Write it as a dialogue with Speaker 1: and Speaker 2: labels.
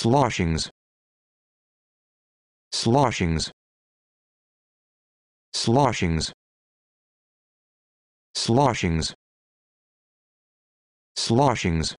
Speaker 1: sloshings sloshings sloshings sloshings sloshings